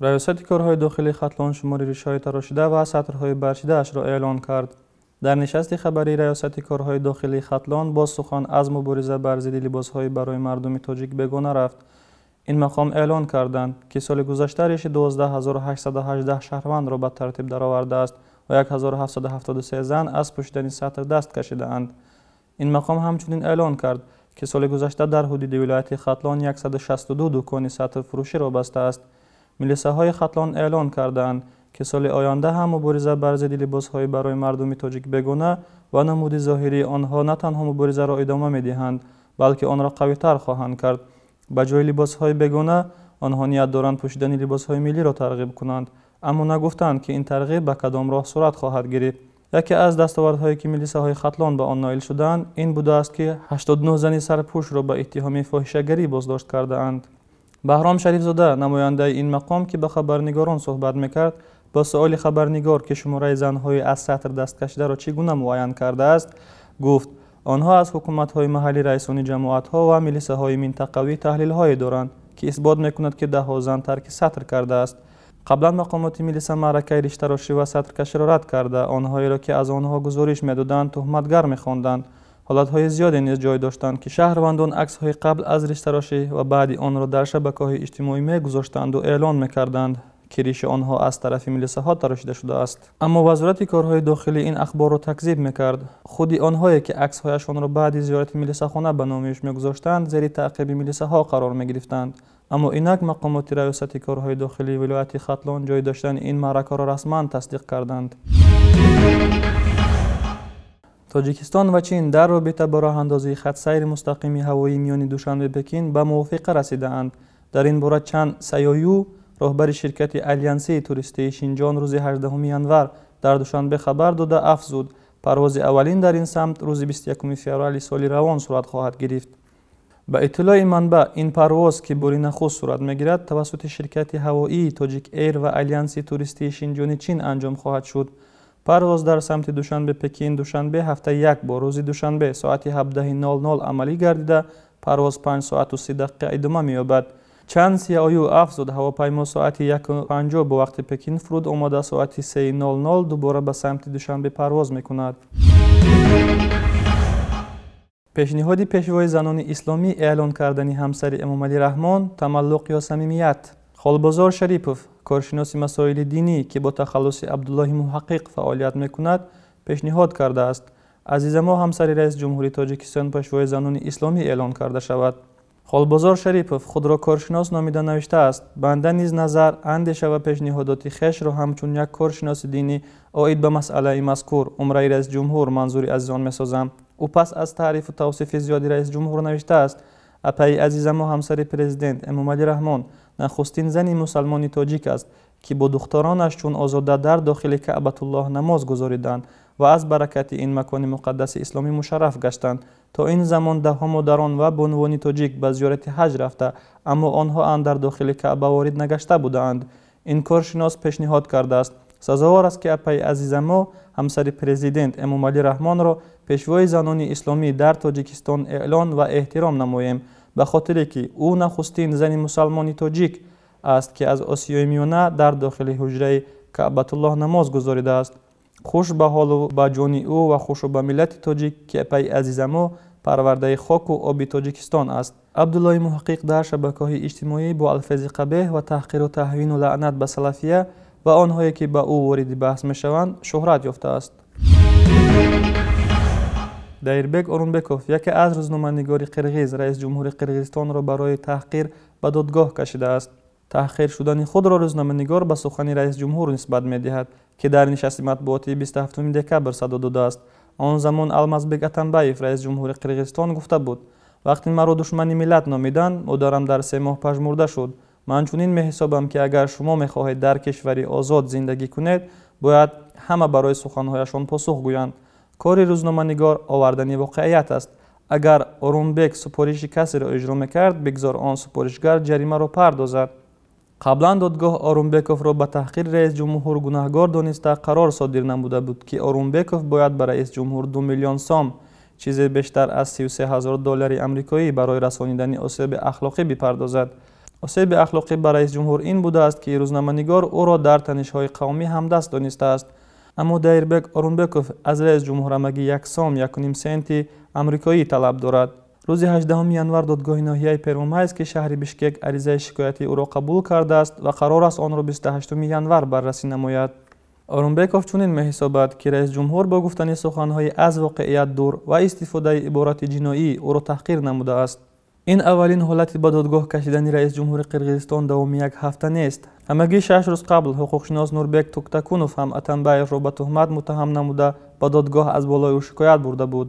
раёсати корҳои дохилӣ хатлон шумори ришаҳои тарошида ва сатрҳои барчидаашро эълон кард дар нишасти хабари раёсати корҳои дохилӣ хатлон бо сухан аз мубориза бар зидди либосҳои барои мардуми тоҷик бегона рафт ин мақом эълон карданд ки соли гузашта реши 12818 шаҳрвандро ба тартиб даровардааст ва 1773 зан аз пӯшидани сатр даст кашидаанд ин мақом ҳамчунин эълон кард ки соли гузашта дар ҳудуди вилояти хатлон 162 дукони сатрфурӯширо бастааст های خطلان اعلان کردند که سال آینده هم مبارزه بر ضد های برای مردم تاجیک بگونه و نمود ظاهری آنها نه تنها مبارزه را ادامه می دهند بلکه آن را قویتر خواهند کرد به جای های بگونه آنها نیت دارند پوشیدن های ملی را ترغیب کنند اما نگفتند که این ترغیب به کدام راه صورت خواهد گرفت یکی از دستاوردهایی که های خطلان به آن نایل شدند این بوده است که 89 زنی سرپوش را به اتهام فاحشهگری بازداشت کرده اند. баҳром шарифзода намояндаи ин мақом ки ба хабарнигорон суҳбат мекард бо суоли хабарнигор ки шумораи занҳои аз сатр дасткашидаро чӣ гуна муайян кардааст гуфт онҳо аз ҳукуматҳои маҳаллӣ раисони ҷамоатҳо ва милисаҳои минтақавӣ таҳлилҳое доранд ки исбот мекунад ки даҳҳо зан тарки сатр кардааст қаблан мақомоти милиса маъракаи риштарошӣ ва сатркаширо рад карда онҳоеро ки аз онҳо гузориш медоданд туҳматгар мехонданд ҳолатҳои зиёде низ ҷой доштанд ки шаҳрвандон аксҳои қабл аз риштарошӣ ва баъди онро дар шабакаҳои иҷтимоӣ мегузоштанду эълон мекарданд ки риши онҳо аз тарафи милисаҳо тарошида шудааст аммо вазорати корҳои дохилӣ ин ахборро такзиб мекард худи онҳое ки аксҳояшонро баъди зиёрати милисахона ба номиш мегузоштанд зери таъқиби милисаҳо қарор мегирифтанд аммо инак мақомоти раёсати корҳои дохилии вилояти хатлон ҷой доштани ин маъракаро расман тасдиқ карданд тоҷикистон ва чин дар робита бо роҳандозии хатсайри мустақими ҳавои миёни душанбе пекин ба мувофиқа расидаанд дар ин бора чанд сайёю роҳбари ширкати алянсии туристии шинҷон рӯзи 18 январ дар душанбе хабар дода афзуд парвози аввалин дар ин самт рӯзи 21 феврали соли равон сурат хоҳад гирифт ба иттилои манба ин парвоз ки бори нахуст сурат мегирад тавассути ширкати ҳавоии тоҷик эйр ва алянси туристии шинҷони чин анҷом хоҳад шуд парвоз дар самти душанбе пекин душанбе ҳафта як бо рӯзи душанбе соати 17000 амалӣ гардида парвоз 5 соату 3 дақиқа идома меёбад чанд сиаою афзуд ҳавопаймо соати 150 бо вақти пекин фуруд омада соати 300 дубора ба самти душанбе парвоз мекунад пешниҳоди пешвои занони исломӣ эълон кардани ҳамсари эмомалӣ раҳмон тамаллуқ ё самимият холбозор шарипов коршиноси масоили динӣ ки бо тахаллуси абдуллоҳи муҳаққиқ фаъолият мекунад пешниҳод кардааст азиза мо ҳамсари раис ҷумҳури тоҷикистон пашвои занони исломӣ эълон карда шавад холбозор шарипов худро коршинос номида навиштааст банда низ назар андеша ва пешниҳодоти хешро ҳамчун як коршиноси динӣ оид ба масъалаи мазкур умраи раис ҷумҳур манзури азиз он месозам ӯ пас аз таърифу тавсифи зиёди раис ҷумҳур навиштааст апаи азизаму ҳамсари президент эмомалӣ раҳмон нахустин зани мусалмони тоҷик аст ки бо духторонаш чун озода дар дохили каъбатуллоҳ намоз гузориданд ва аз баракати ин макони муқаддаси исломӣ мушарраф гаштанд то ин замон даҳҳо модарон ва бунвони тоҷик ба зиёрати ҳаҷ рафта аммо онҳо ан дар дохили каъба ворид нагашта будаанд ин коршинос пешниҳод кардааст сазовор аст ки апаи азизамо ҳамсари президент эмомалӣ раҳмонро пешвои занони исломӣ дар тоҷикистон эълон ва эҳтиром намоем ба хотире ки ӯ нахустин зани мусалмони тоҷик аст ки аз осиёи миёна дар дохили ҳуҷраи каъбатуллоҳ намоз гузоридааст хуш ба ҳолу ба ҷони ӯ ва хушу ба миллати тоҷик кепаи азизамо парвардаи хоку оби тоҷикистон аст абдуллои муҳаққиқ дар шабакаҳои иҷтимоӣ бо алфези қабеҳ ва таҳқиру таҳвину лаънат ба салафия ва онҳое ки ба ӯ вориди баҳс мешаванд шӯҳрат ёфтааст даирбек орунбеков яке аз рӯзноманигори қирғиз раис ҷумҳури қирғизистонро барои таҳқир ба додгоҳ кашидааст таҳқир шудани худро рӯзноманигор ба сухани раис ҷумҳур нисбат медиҳад ки дар нишасти матбуоти 27 декабр садо додааст он замон алмазбек атамбаев раис ҷумҳури қирғизистон гуфта буд вақте маро душмани миллат номиданд модарам дар се моҳ пажмурда шуд ман чунин меҳисобам ки агар шумо мехоҳед дар кишвари озод зиндагӣ кунед бояд ҳама барои суханҳояшон посух гӯянд کار روزنامه‌نگار آوردن واقعیت است اگر اورونبگ سپارش کسی را اجرا میکرد بگذار آن سپارشگر جریمه را پردازد قبلا دادگاه آرونبکوف را به تحقیر رئیس جمهور گناهگار دانسته قرار صادر نموده بود که آرونبکوف باید برای رئیس جمهور دو میلیون سام چیزی بیشتر از 33 هزار دلار آمریکایی برای رسانیدن آسیب اخلاقی بپردازد آسیب اخلاقی برای رئیس جمهور این بوده است که روزنامه‌نگار او را در تنش‌های قومی همدست دانسته است аммо даирбек орунбеков аз раис ҷумҳур амаги як сом якуним сенти амрикоӣ талаб дорад рӯзи 18 январ додгоҳи ноҳияи первомайск ки шаҳри бишкек аризаи шикоятии ӯро қабул кардааст ва қарор аст онро 28 январ баррасӣ намояд орунбеков чунин меҳисобад ки раис ҷумҳур бо гуфтани суханҳои аз воқеият дур ва истифодаи иборати ҷиноӣ ӯро таҳқир намудааст ин аввалин ҳолати ба додгоҳ кашидани раис ҷумҳури қирғизистон давоми як ҳафта нест ҳамагӣ шаш рӯз қабл ҳуқуқшинос нурбек туктакунов ҳам атанбаевро ба туҳмат муттаҳам намуда ба додгоҳ аз болои ӯ шикоят бурда буд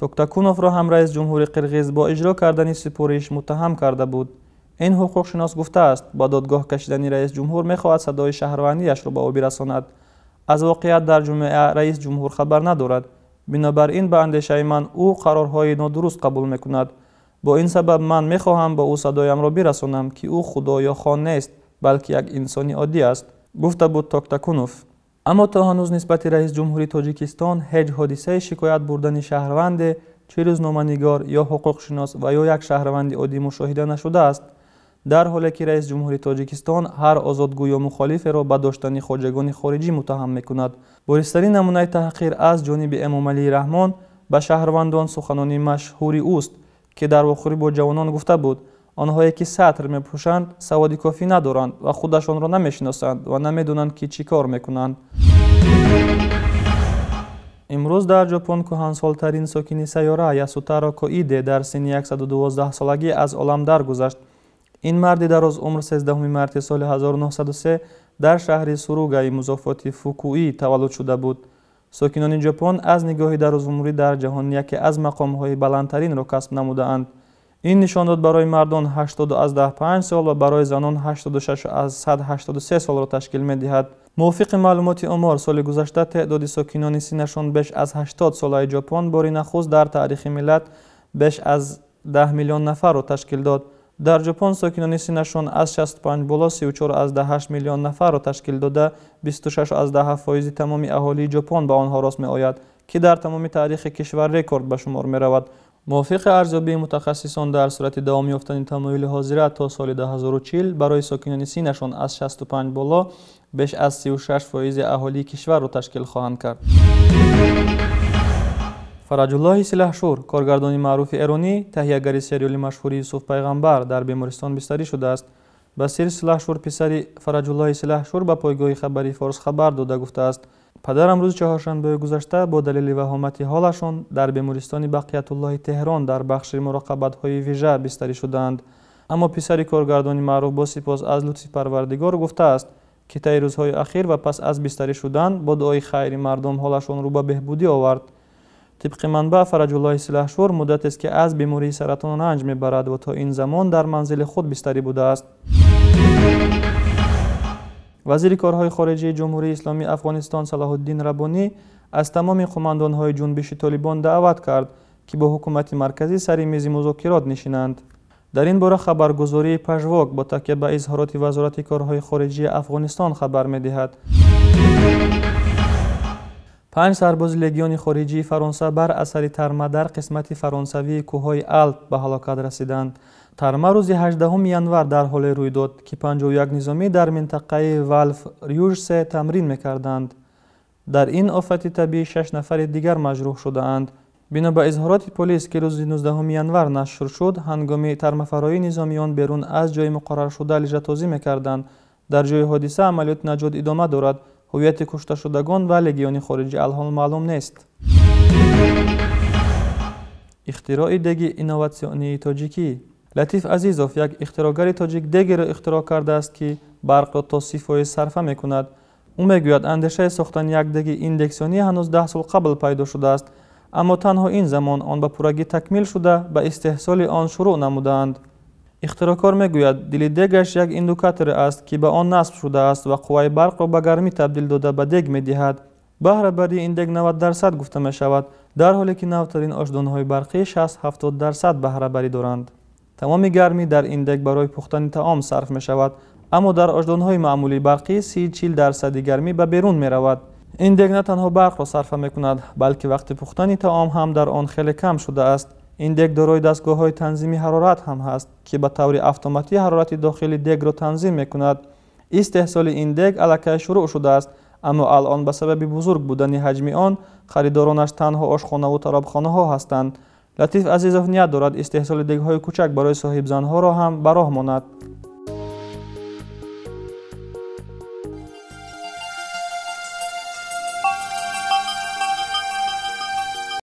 туктакуновро ҳам раис ҷумҳури қирғиз бо иҷро кардани супориш муттаҳам карда буд ин ҳуқуқшинос гуфтааст ба додгоҳ кашидани раис ҷумҳур мехоҳад садои шаҳрвандиашро ба обӣ расонад аз воқеият дар ҷумеа раис ҷумҳур хабар надорад бинобар ин ба андешаи ман ӯ қарорҳои нодуруст қабул мекунад бо ин сабаб ман мехоҳам бо ӯ садоямро бирасонам ки ӯ худо ё хон нест балки як инсони оддӣ аст гуфта буд токтакунов аммо то ҳанӯз нисбати раис ҷумҳури тоҷикистон ҳеҷ ҳодисаи шикоят бурдани шаҳрванде чӣ рӯзноманигор ё ҳуқуқшинос ва ё як шаҳрванди оддӣ мушоҳида нашудааст дар ҳоле ки раис ҷумҳури тоҷикистон ҳар озодгӯ ё мухолиферо ба доштани хоҷагони хориҷӣ муттаҳам мекунад бористарин намунаи таҳқир аз ҷониби эмомалии раҳмон ба шаҳрвандон суханони машҳури ӯст ки дар вохӯрӣ бо ҷавонон гуфта буд онҳое ки сатр мепӯшанд саводи кофӣ надоранд ва худашонро намешиносанд ва намедонанд ки чӣ кор мекунанд имрӯз дар ҷопон кӯҳансолтарин сокини сайёра ясутаро коиде дар синни 112 солагӣ аз олам даргузашт ин марди дароз умр 13 марти соли 1903 дар шаҳри суругаи музофоти фукӯӣ таваллуд шуда буд сокинони ҷопон аз нигоҳи дарозумурӣ дар ҷаҳон яке аз мақомҳои баландтаринро касб намудаанд ин нишон дод барои мардон 85 сол ва барои занон 86183 солро ташкил медиҳад мувофиқи маълумоти умор соли гузашта теъдоди сокинони синнашон беш аз 80 солаи ҷопон бори нахуст дар таърихи миллат беш аз 10 миллион нафарро ташкил дод дар ҷопон сокинони синнашон аз 65 боло 34 аз 8 миллион нафарро ташкил дода 26 аз 7 фоизи тамоми аҳолии ҷопон ба онҳо рост меояд ки дар тамоми таърихи кишвар рекорд ба шумор меравад мувофиқи арзёбии мутахассисон дар сурати давом ёфтани тамоили ҳозира то соли 2040 барои сокинони синнашон аз 65 боло беш аз 36 фоизи аҳолии кишварро ташкил хоҳанд кард фараҷуллоҳи силаҳшур коргардони маъруфи эронӣ таҳиягари сериоли машҳури юсуф пайғамбар дар бемористон бистарӣ шудааст басир силаҳшур писари фараҷуллоҳи силаҳшур ба пойгоҳи хабари форс хабар дода гуфтааст падарам рӯзи чаҳоршанбаи гузашта бо далели ваҳомати ҳолашон дар бемористони бақиятуллоҳи теҳрон дар бахши муроқабатҳои вижа бистарӣ шудаанд аммо писари коргардони маъруф бо сипос аз лутфи парвардигор гуфтааст ки таи рӯзҳои ахир ва пас аз бистарӣ шудан бо дуои хайри мардум ҳолашонро ба беҳбудӣ овард тибқи манба фараҷуллоҳи силаҳшвор муддатест ки аз бемории саратон ранҷ мебарад ва то ин замон дар манзили худ бистарӣ будааст вазири корҳои хориҷии ҷумҳурии исломии афғонистон салоҳуддин рабонӣ аз тамоми қӯмандонҳои ҷунбиши толибон даъват кард ки бо ҳукумати марказӣ сари мези музокирот нишинанд дар ин бора хабаргузории пажвок бо такя ба изҳороти вазорати корҳои хориҷии афғонистон хабар медиҳад панҷ сарбози легиони хориҷии фаронса бар асари тарма дар қисмати фаронсавии кӯҳҳои алп ба ҳалокат расиданд тарма рӯзи 18 январ дар ҳоле рӯй дод ки 51 низомӣ дар минтақаи валф рюжсе тамрин мекарданд дар ин офати табиӣ шаш нафари дигар маҷрӯҳ шудаанд бино ба изҳороти полис ки рӯзи 19 январ нашр шуд ҳангоми тармафароии низомиён берун аз ҷои муқарраршуда лижатозӣ мекарданд дар ҷои ҳодиса амалиёти наҷот идома дорад ҳувияти кушташудагон ва легиони хориҷӣ алҳол маълум нест ихтирои деги инноватсионии тоҷикӣ латиф азизов як ихтирогари тоҷик дегеро ихтироъ кардааст ки барқро то си фоиз сарфа мекунад ӯ мегӯяд андешаи сохтани як деги индексионӣ ҳанӯз даҳ сол қабл пайдо шудааст аммо танҳо ин замон он ба пурагӣ такмил шуда ба истеҳсоли он шурӯъ намудаанд اختراکار میگوید دل دگش یک اندوکاتور است که به آن نصب شده است و قوای برق را به گرمی تبدیل داده به دگ میدهد بهره بری این دگ 90 درصد گفته می شود در حالی که نوترین آشدانهای برقی 60 70 درصد بهره بری دارند تمام گرمی در این دگ برای پختن تعام صرف می شود اما در های معمولی برقی 30 40 درصد گرمی به بیرون می رود این دگ نه تنها برق را صرف می کند بلکه وقت پختن تعام هم در آن خیلی کم شده است ин дег дорои дастгоҳҳои танзими ҳарорат ҳам ҳаст ки ба таври автоматӣ ҳарорати дохили дегро танзим мекунад истеҳсоли ин дег аллакай шурӯъ шудааст аммо алон ба сабаби бузург будани ҳаҷми он харидоронаш танҳо ошхонаву таробхонаҳо ҳастанд латиф азизов ният дорад истеҳсоли дегҳои кӯчак барои соҳибзанҳоро ҳам ба роҳ монад